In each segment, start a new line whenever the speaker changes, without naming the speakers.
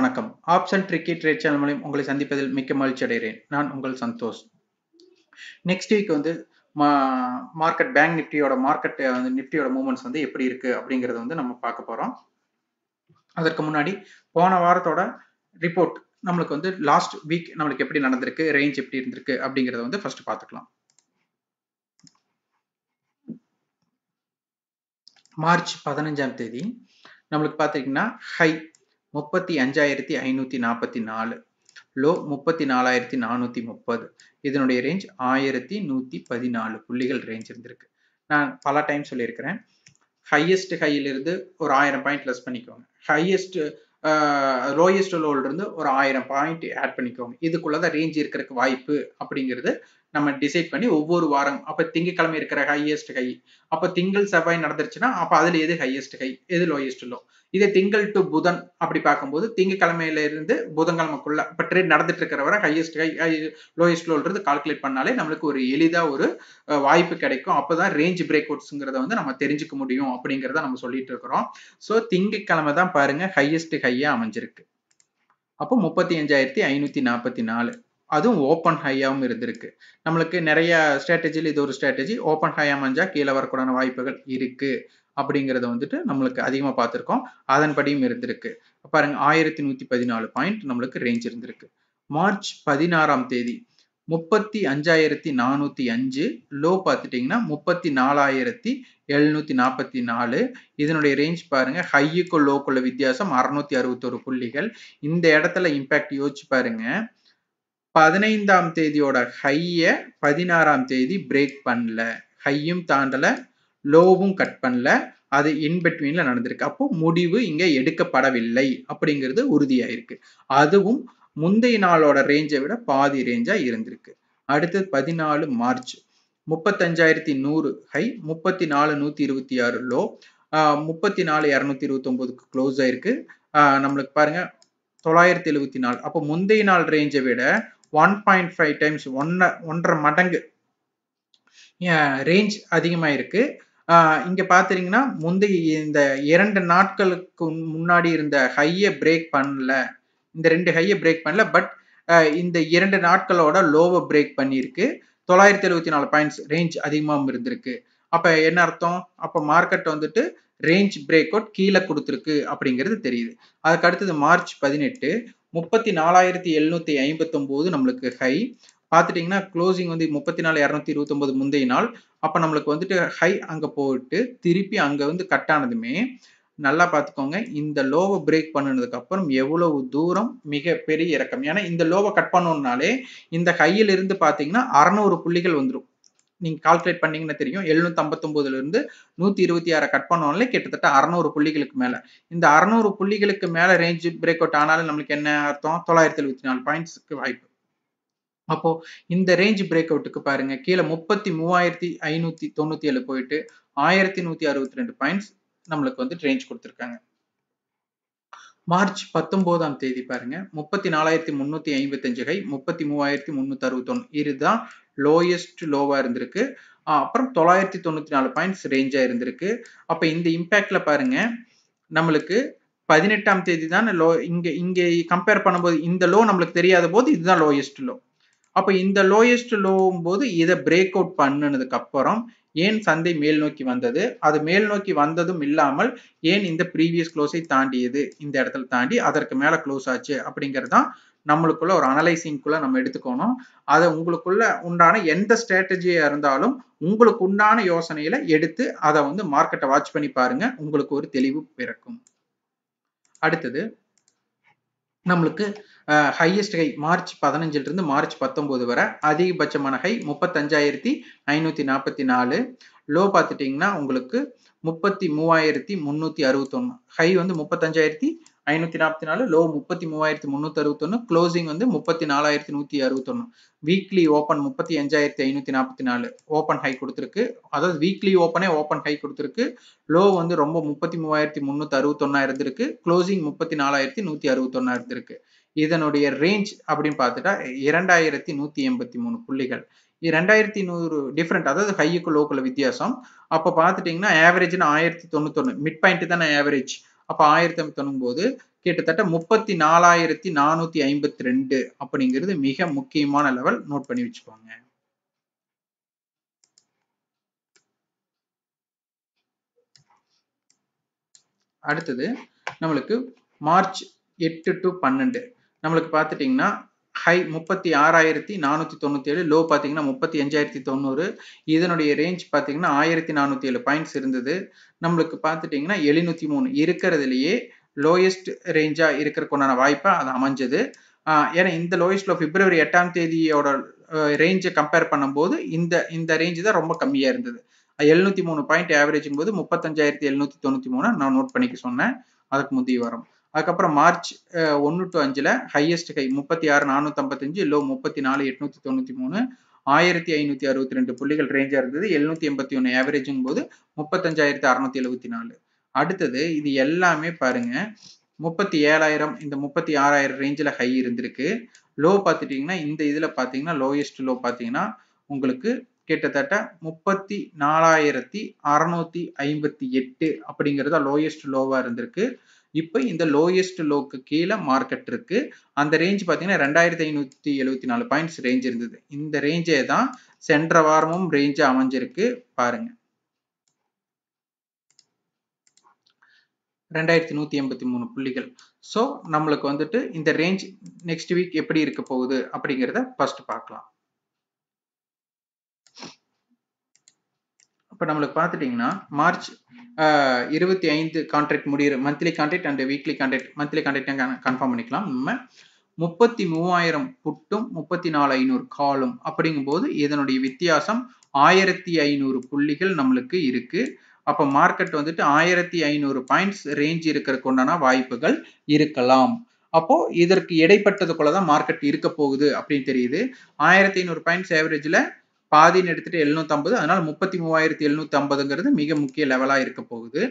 வணக்கம் option tricky trade channel மூலியம் உங்களை சந்திப்பதில் மிக்க மகிழ்ச்சி அடைகிறேன் நான் உங்கள் சந்தோஷ் நெக்ஸ்ட் வீக் வந்து மார்க்கெட் பேங்க் நிப்டியோட மார்க்கெட் வந்து நிப்டியோட மூமெண்ட்ஸ் வந்து எப்படி இருக்கு அப்படிங்கறத வந்து நம்ம பார்க்க போறோம் அதற்கு முன்னாடி போன வாரத்தோட ரிப்போர்ட் நம்மளுக்கு வந்து லாஸ்ட் வீக் நம்மளுக்கு எப்படி நடந்திருக்கு ரேஞ்ச் எப்படி இருந்திருக்கு அப்படிங்கறத வந்து ஃபர்ஸ்ட் பார்த்துக்கலாம் மார்ச் பதினஞ்சாம் தேதி நம்மளுக்கு பார்த்தீங்கன்னா ஹை முப்பத்தி அஞ்சாயிரத்தி ஐநூற்றி நாற்பத்தி நாலு லோ முப்பத்தி நாலாயிரத்தி நானூற்றி முப்பது இதனுடைய ரேஞ்ச் ஆயிரத்தி நூற்றி பதினாலு புள்ளிகள் ரேஞ்ச் இருந்திருக்கு நான் பல டைம் சொல்லியிருக்கிறேன் ஹையஸ்ட் ஹையிலிருந்து ஒரு ஆயிரம் பாயிண்ட் லெஸ் பண்ணிக்கோங்க ஹையஸ்ட் லோயஸ்ட் லோல இருந்து ஒரு ஆயிரம் பாயிண்ட் ஆட் பண்ணிக்கோங்க இதுக்குள்ளதான் ரேஞ்ச் இருக்கிறதுக்கு வாய்ப்பு அப்படிங்கிறது நம்ம டிசைட் பண்ணி ஒவ்வொரு வாரம் அப்போ திங்கக்கிழமை இருக்கிற ஹையஸ்ட் ஹை அப்போ திங்கள் செவ்வாய் நடந்துருச்சுன்னா அப்போ அதில் எது ஹையஸ்ட் ஹை எது லோயஸ்ட் லோ இதே திங்கள் டு புதன் அப்படி பார்க்கும்போது திங்கக்கிழமையில இருந்து புதன்கிழமைக்குள்ள இப்போ ட்ரேட் நடந்துட்டு இருக்கிற வரை ஹையஸ்ட் ஹை லோயஸ்ட் லோன்றது கால்குலேட் பண்ணாலே நம்மளுக்கு ஒரு எளிதாக ஒரு வாய்ப்பு கிடைக்கும் அப்பதான் ரேஞ்ச் பிரேக் அவுட்ஸ்ங்கிறத வந்து நம்ம தெரிஞ்சுக்க முடியும் அப்படிங்கிறத நம்ம சொல்லிட்டு இருக்கிறோம் ஸோ திங்கக்கிழமை தான் பாருங்க ஹையஸ்ட் ஹையா அமைஞ்சிருக்கு அப்போ முப்பத்தி அஞ்சாயிரத்தி ஐநூத்தி நாற்பத்தி நாலு அதுவும் ஓப்பன் ஹையாகவும் இருந்திருக்கு நம்மளுக்கு நிறைய ஸ்ட்ராட்டஜியில் இது ஒரு ஸ்ட்ராட்டஜி ஓப்பன் ஹையாக மஞ்சா கீழே வரக்கூடான வாய்ப்புகள் இருக்குது அப்படிங்கிறத வந்துட்டு நம்மளுக்கு அதிகமாக பார்த்துருக்கோம் அதன்படியும் இருந்திருக்கு பாருங்க ஆயிரத்தி நூற்றி பதினாலு பாயிண்ட் நம்மளுக்கு ரேஞ்ச் இருந்திருக்கு மார்ச் பதினாறாம் தேதி முப்பத்தி அஞ்சாயிரத்தி நானூத்தி அஞ்சு லோ பார்த்துட்டீங்கன்னா முப்பத்தி நாலாயிரத்தி எழுநூத்தி நாற்பத்தி நாலு இதனுடைய ரேஞ்ச் பாருங்க ஹையுக்கு லோக்குள்ள வித்தியாசம் அறநூற்றி அறுபத்தொரு புள்ளிகள் இந்த இடத்துல இம்பேக்ட் யோசிச்சு பாருங்க பதினைந்தாம் தேதியோட ஹையை பதினாறாம் தேதி பிரேக் பண்ணல ஹையும் தாண்டல லோவும் கட் பண்ணல அது இன்பிட்வீன்ல நடந்திருக்கு அப்போ முடிவு இங்க எடுக்கப்படவில்லை அப்படிங்கிறது உறுதியாயிருக்கு அதுவும் முந்தைய நாளோட ரேஞ்சை விட பாதி ரேஞ்சா இருந்திருக்கு அடுத்தது பதினாலு மார்ச் முப்பத்தஞ்சாயிரத்தி நூறு ஹை முப்பத்தி நாலு நூத்தி இருபத்தி ஆறு லோ முப்பத்தி நாலு இரநூத்தி இருபத்தி ஒன்பதுக்கு க்ளோஸ் ஆயிருக்கு நம்மளுக்கு பாருங்க தொள்ளாயிரத்தி எழுபத்தி நாலு அப்போ முந்தைய நாள் ரேஞ்சை விட ஒன் பாயிண்ட் ஃபைவ் டைம்ஸ் ஒன்றை ஒன்றரை மடங்கு ரேஞ்ச் அதிகமாக இருக்குது இங்கே பார்த்துட்டிங்கன்னா முந்தைய இந்த இரண்டு நாட்களுக்கு முன்னாடி இருந்த ஹையை பிரேக் பண்ணல இந்த ரெண்டு ஹையை பிரேக் பண்ணல பட் இந்த இரண்டு நாட்களோட லோவை பிரேக் பண்ணியிருக்கு தொள்ளாயிரத்தி எழுபத்தி நாலு பாயிண்ட்ஸ் ரேஞ்ச் அதிகமாக இருந்திருக்கு அப்போ என்ன அர்த்தம் அப்போ மார்க்கெட் வந்துட்டு ரேஞ்ச் பிரேக் அவுட் கீழே கொடுத்துருக்கு அப்படிங்கிறது தெரியுது அதுக்கு அடுத்தது மார்ச் பதினெட்டு முப்பத்தி நாலாயிரத்தி எழுநூத்தி ஐம்பத்தொம்போது நம்மளுக்கு ஹை பாத்துட்டீங்கன்னா க்ளோசிங் வந்து முப்பத்தி நாலு இரநூத்தி இருபத்தொம்போது முந்தைய நாள் அப்போ நம்மளுக்கு வந்துட்டு ஹை அங்கே போயிட்டு திருப்பி அங்கே வந்து கட் ஆனதுமே நல்லா பார்த்துக்கோங்க இந்த லோவை பிரேக் பண்ணினதுக்கு அப்புறம் எவ்வளவு தூரம் மிகப்பெரிய இறக்கம் ஏன்னா இந்த லோவை கட் பண்ணோம்னாலே இந்த ஹையிலிருந்து பார்த்தீங்கன்னா அறநூறு புள்ளிகள் வந்துடும் நீங்க கால்குலேட் பண்ணீங்கன்னு தெரியும் எழுநூத்தி இருந்து நூத்தி இருபத்தி ஆறை கட் பண்ணோம்ல கிட்டத்தட்ட அறநூறு புள்ளிகளுக்கு மேல இந்த அறநூறு புள்ளிகளுக்கு மேல ரேஞ்ச் பிரேக் அவுட் ஆனாலும் நம்மளுக்கு என்ன அர்த்தம் தொள்ளாயிரத்தி எழுபத்தி நாலு பாயிண்ட்ஸ்க்கு வாய்ப்பு அப்போ இந்த ரேஞ்ச் பிரேக் அவுட்டுக்கு பாருங்க கீழே முப்பத்தி மூவாயிரத்தி ஐநூத்தி தொண்ணூத்தி ஏழு போயிட்டு ஆயிரத்தி நூத்தி அறுபத்தி ரெண்டு பாயிண்ட்ஸ் நம்மளுக்கு வந்து ரேஞ்ச் கொடுத்துருக்காங்க மார்ச் பத்தொன்பதாம் தேதி பாருங்க முப்பத்தி நாலாயிரத்தி முன்னூத்தி ஐம்பத்தஞ்சு கை முப்பத்தி மூவாயிரத்தி முன்னூத்தி அறுபத்தொன்னு இதுதான் லோயஸ்ட் லோவா இருந்திருக்கு அப்புறம் தொள்ளாயிரத்தி தொண்ணூத்தி நாலு பாயிண்ட்ஸ் ரேஞ்சா இருந்திருக்கு அப்ப இந்த இம்பேக்ட்ல பாருங்க நம்மளுக்கு பதினெட்டாம் தேதி தான் லோ இங்க இங்க கம்பேர் பண்ணும்போது இந்த லோ நம்மளுக்கு தெரியாத போது இதுதான் லோயஸ்ட் லோ அப்போ இந்த லோயஸ்ட் லோவும் போது இதை பிரேக் அவுட் பண்ணினதுக்கு அப்புறம் ஏன் சந்தை மேல் நோக்கி வந்தது அது மேல் நோக்கி வந்ததும் இல்லாமல் ஏன் இந்த ப்ரீவியஸ் க்ளோஸை தாண்டியது இந்த இடத்துல தாண்டி அதற்கு மேலே க்ளோஸ் ஆச்சு அப்படிங்கிறது தான் நம்மளுக்குள்ள ஒரு அனலைசிங்குள்ள நம்ம எடுத்துக்கணும் அதை உங்களுக்குள்ள உண்டான எந்த ஸ்ட்ராட்டஜியா இருந்தாலும் உங்களுக்கு உண்டான யோசனையில எடுத்து அதை வந்து மார்க்கெட்டை வாட்ச் பண்ணி பாருங்க உங்களுக்கு ஒரு தெளிவு பிறக்கும் அடுத்தது நம்மளுக்கு ஹையஸ்ட் ஹை மார்ச் பதினஞ்சிலிருந்து மார்ச் பத்தொம்போது வரை அதிகபட்சமான ஹை முப்பத்தஞ்சாயிரத்தி ஐநூற்றி நாற்பத்தி நாலு லோ பார்த்துட்டிங்கன்னா உங்களுக்கு முப்பத்தி மூவாயிரத்தி முந்நூற்றி அறுபத்தொன்று ஹை வந்து முப்பத்தஞ்சாயிரத்தி ஐநூத்தி நாற்பத்தி நாலு லோ முப்பத்தி மூவாயிரத்தி முன்னூத்தி அறுபத்தொன்னு க்ளோசிங் வந்து முப்பத்தி நாலாயிரத்தி நூத்தி அறுபத்தொன்னு வீக்லி ஓப்பன் முப்பத்தி அஞ்சாயிரத்தி ஐநூத்தி நாற்பத்தி நாலு ஓப்பன் ஹை கொடுத்துருக்கு அதாவது வீக்லி ஓப்பனே ஓப்பன் ஹை கொடுத்துருக்கு லோ வந்து ரொம்ப முப்பத்தி மூவாயிரத்தி முன்னூத்தி அறுபத்தொன்னா இருந்திருக்கு க்ளோசிங் முப்பத்தி நாலாயிரத்தி நூத்தி அறுபத்தொன்னா இருந்திருக்கு இதனுடைய ரேஞ்ச் அப்படின்னு பார்த்துட்டா இரண்டாயிரத்தி நூத்தி எண்பத்தி மூணு புள்ளிகள் ரெண்டாயிரத்தி நூறு டிஃப்ரெண்ட் அதாவது ஹையுக்கு லோக்குள்ள வித்தியாசம் அப்போ பார்த்துட்டிங்கன்னா ஆவரேஜ்னு ஆயிரத்தி தொண்ணூத்தொன்னு மிட் பாயிண்ட் தானே ஆவரேஜ் அப்போ ஆயிரத்தி தொண்ணூறும் ஒன்பது கிட்டத்தட்ட முப்பத்தி நாலாயிரத்தி நானூத்தி ஐம்பத்தி ரெண்டு அப்படிங்கிறது மிக முக்கியமான லெவல் நோட் பண்ணி வச்சுக்கோங்க அடுத்தது நம்மளுக்கு மார்ச் எட்டு டு பன்னெண்டு நம்மளுக்கு பார்த்துட்டீங்கன்னா ஹை முப்பத்தி ஆறாயிரத்தி நானூற்றி தொண்ணூற்றி ஏழு லோ பார்த்தீங்கன்னா முப்பத்தி அஞ்சாயிரத்தி தொண்ணூறு இதனுடைய ரேஞ்ச் பார்த்தீங்கன்னா ஆயிரத்தி நானூற்றி ஏழு பாயிண்ட்ஸ் இருந்தது நம்மளுக்கு பார்த்துட்டிங்கன்னா எழுநூற்றி மூணு இருக்கிறதுலையே லோயஸ்ட் ரேஞ்சாக இருக்கிறக்குண்டான வாய்ப்பாக அது அமைஞ்சது ஏன்னா இந்த லோயஸ்ட்டில் பிப்ரவரி எட்டாம் தேதியோட ரேஞ்சை கம்பேர் பண்ணும்போது இந்த இந்த ரேஞ்சு தான் ரொம்ப கம்மியாக இருந்தது எழுநூத்தி மூணு பாயிண்ட் ஆவரேஜும் போது முப்பத்தஞ்சாயிரத்தி எழுநூத்தி தொண்ணூற்றி மூணு நான் நோட் பண்ணிக்க சொன்னேன் அதுக்கு முந்தைய வரும் அதுக்கப்புறம் மார்ச் ஒன்று டு அஞ்சில் ஹையஸ்ட் ஹை முப்பத்தி ஆறு நானூற்றம்பத்தஞ்சு லோ முப்பத்தி நாலு எட்நூற்றி தொண்ணூற்றி மூணு ஆயிரத்தி ஐநூற்றி அறுபத்தி ரெண்டு புள்ளிகள் ரேஞ்சாக இருந்தது எழுநூற்றி எண்பத்தி ஒன்று ஆவரேஜுங்கும் போது முப்பத்தஞ்சாயிரத்தி அறநூற்றி எழுபத்தி நாலு அடுத்தது இது எல்லாமே பாருங்கள் முப்பத்தி ஏழாயிரம் இந்த முப்பத்தி ஆறாயிரம் ரேஞ்சில் ஹை இருந்திருக்கு லோ பார்த்துட்டிங்கன்னா இந்த இதில் பார்த்தீங்கன்னா லோயஸ்ட் லோ பார்த்தீங்கன்னா உங்களுக்கு கிட்டத்தட்ட முப்பத்தி நாலாயிரத்தி அறுநூத்தி ஐம்பத்தி எட்டு அப்படிங்கிறது லோயஸ்ட் லோவா இருந்திருக்கு இப்போ இந்த லோயஸ்ட் லோக்கு கீழே மார்க்கெட் இருக்கு அந்த ரேஞ்ச் பார்த்தீங்கன்னா ரெண்டாயிரத்தி ஐநூத்தி எழுபத்தி நாலு பாயிண்ட்ஸ் ரேஞ்ச் இருந்தது இந்த ரேஞ்சே தான் சென்ற வாரமும் ரேஞ்ச் அமைஞ்சிருக்கு பாருங்க ரெண்டாயிரத்தி நூற்றி எண்பத்தி மூணு புள்ளிகள் ஸோ நம்மளுக்கு வந்துட்டு இந்த ரேஞ்ச் நெக்ஸ்ட் வீக் எப்படி இருக்க போகுது அப்படிங்கிறத ஃபர்ஸ்ட் பார்க்கலாம் இப்போ நம்மளுக்கு பார்த்துட்டிங்கன்னா மார்ச் இருபத்தி ஐந்து கான்ட்ராக்ட் முடிகிற monthly contract and weekly contract monthly contract confirm பண்ணிக்கலாம் நம்ம முப்பத்தி மூவாயிரம் புட்டும் முப்பத்தி நாலு ஐநூறு காலும் அப்படிங்கும்போது இதனுடைய வித்தியாசம் ஆயிரத்தி ஐநூறு புள்ளிகள் நம்மளுக்கு இருக்கு அப்போ மார்க்கெட் வந்துட்டு ஆயிரத்தி ஐநூறு பாயிண்ட்ஸ் ரேஞ்ச் இருக்கிறதுக்கு உண்டான வாய்ப்புகள் இருக்கலாம் அப்போ இதற்கு இடைப்பட்டதுக்குள்ள தான் மார்க்கெட் இருக்க போகுது அப்படின்னு தெரியுது ஆயிரத்தி ஐநூறு பாயிண்ட்ஸ் ஆவரேஜில் பாதின்னு எடுத்துட்டு எழுநூத்தம்பது அதனால முப்பத்தி மூவாயிரத்தி எழுநூத்தி ஐம்பதுங்கிறது மிக முக்கிய லெவலா இருக்க போகுது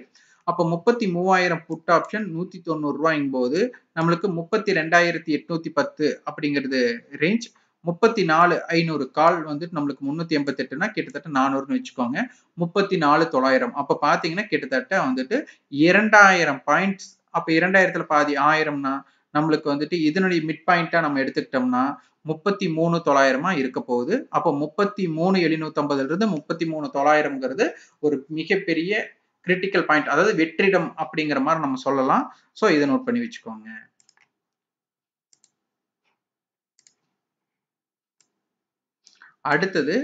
அப்ப முப்பத்தி மூவாயிரம் புட் ஆப்ஷன் நூத்தி தொண்ணூறு ரூபாய்ங்கும் போது நம்மளுக்கு முப்பத்தி ரெண்டாயிரத்தி எட்நூத்தி பத்து அப்படிங்கிறது ரேஞ்ச் முப்பத்தி நாலு ஐநூறு கால் வந்துட்டு நம்மளுக்கு எண்பத்தி எட்டுனா கிட்டத்தட்ட நானூறுன்னு வச்சுக்கோங்க முப்பத்தி நாலு தொள்ளாயிரம் அப்ப பாத்தீங்கன்னா கிட்டத்தட்ட வந்துட்டு இரண்டாயிரம் பாயிண்ட்ஸ் அப்ப இரண்டாயிரத்துல பாதி ஆயிரம்னா நம்மளுக்கு வந்துட்டு இதனுடைய மிட் பாயிண்டா நம்ம எடுத்துக்கிட்டோம்னா முப்பத்தி மூணு தொள்ளாயிரமா இருக்க போகுது அப்போ முப்பத்தி மூணு எழுநூத்தி ஐம்பதுல இருந்து முப்பத்தி மூணு தொள்ளாயிரம்ங்கிறது ஒரு மிகப்பெரிய கிரிட்டிக்கல் பாயிண்ட் அதாவது வெற்றிடம் அப்படிங்கிற மாதிரி நம்ம சொல்லலாம் ஸோ இதை நோட் பண்ணி வச்சுக்கோங்க அடுத்தது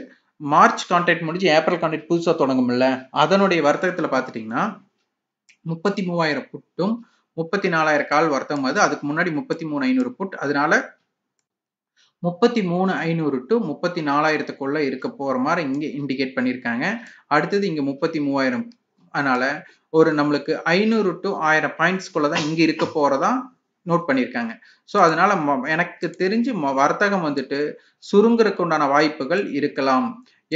மார்ச் கான்ட்ராக்ட் முடிஞ்சு ஏப்ரல் கான்ட்ராக்ட் புதுசாக தொடங்கும்ல அதனுடைய வர்த்தகத்தில் பாத்துட்டீங்கன்னா முப்பத்தி மூவாயிரம் புட்டும் முப்பத்தி நாலாயிரம் கால் வர்த்தகம் அது அதுக்கு முன்னாடி முப்பத்தி மூணு ஐநூறு புட் அதனால முப்பத்தி மூணு ஐநூறு டு முப்பத்தி நாலாயிரத்துக்குள்ள இருக்க போற மாதிரி இங்கே இண்டிகேட் பண்ணியிருக்காங்க அடுத்தது இங்கே முப்பத்தி மூவாயிரம் அதனால ஒரு நம்மளுக்கு ஐநூறு டு ஆயிரம் பாயிண்ட்ஸ்குள்ள தான் இங்கே இருக்க போறதா நோட் பண்ணியிருக்காங்க ஸோ அதனால எனக்கு தெரிஞ்சு வர்த்தகம் வந்துட்டு சுருங்குறதுக்கு உண்டான வாய்ப்புகள் இருக்கலாம்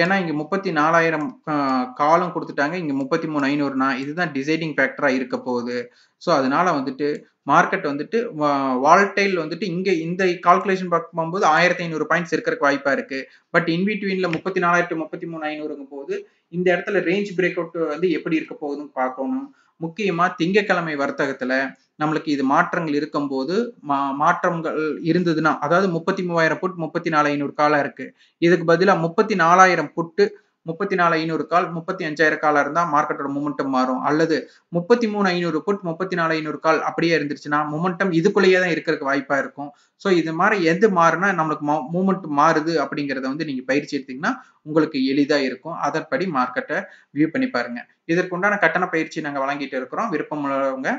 ஏன்னா இங்கே முப்பத்தி நாலாயிரம் காலம் கொடுத்துட்டாங்க இங்கே முப்பத்தி மூணு ஐநூறுனா இதுதான் டிசைடிங் ஃபேக்டரா இருக்க போகுது ஸோ அதனால வந்துட்டு மார்க்கெட் வந்துட்டு வால்டைல் வந்துட்டு இங்கே இந்த கால்குலேஷன் பார்க்கும்போது ஆயிரத்தி ஐநூறு பாயிண்ட்ஸ் இருக்கிறக்கு வாய்ப்பாக இருக்கு பட் இன்பிட்வீனில் முப்பத்தி நாலாயிரத்து முப்பத்தி மூணு ஐநூறுங்க போது இந்த இடத்துல ரேஞ்ச் பிரேக் அவுட் வந்து எப்படி இருக்க போகுதுன்னு பார்க்கணும் முக்கியமா திங்கக்கிழமை வர்த்தகத்துல நம்மளுக்கு இது மாற்றங்கள் இருக்கும்போது மா மாற்றங்கள் இருந்ததுன்னா அதாவது முப்பத்தி மூவாயிரம் புட் முப்பத்தி நாலு ஐநூறு இருக்கு இதுக்கு பதிலா முப்பத்தி நாலாயிரம் புட்டு முப்பத்தி நாலு ஐநூறு கால் முப்பத்தி அஞ்சாயிரம் காலா இருந்தா மார்க்கெட்டோட மூமெண்டம் மாறும் அல்லது முப்பத்தி மூணு ஐநூறு புட் முப்பத்தி நாலு ஐநூறு கால் அப்படியே இருந்துச்சுன்னா மொமெண்டம் இதுக்குள்ளேயே தான் இருக்கிறதுக்கு வாய்ப்பா இருக்கும் ஸோ இது மாதிரி எது மாறுனா நம்மளுக்கு மூமெண்ட் மாறுது அப்படிங்கிறத வந்து நீங்க பயிற்சி எடுத்தீங்கன்னா உங்களுக்கு எளிதா இருக்கும் அதன்படி மார்க்கெட்டை வியூ பண்ணி பாருங்க இதற்கு உண்டான கட்டண பயிற்சி நாங்கள் வழங்கிட்டு இருக்கிறோம் விருப்பம் உள்ளவங்க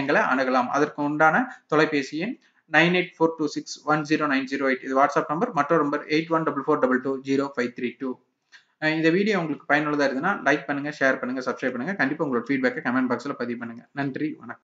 எங்களை அணுகலாம் அதற்கு உண்டான தொலைபேசி எண் nine eight four two six one zero nine zero eight இது வாட்ஸ்அப் நம்பர் மற்றொரு number eight one double four double two zero five three two இந்த வீடியோ உங்களுக்கு பயனுள்ளதாக இருந்ததுன்னா லைக் பண்ணுங்கள் ஷேர் பண்ணுங்கள் சப்ஸ்கிரைப் பண்ணுங்கள் கண்டிப்பாக உங்களோட ஃபீட்பேக்கை கமெண்ட் பாக்ஸில் பதிவு பண்ணுங்கள் நன்றி வணக்கம்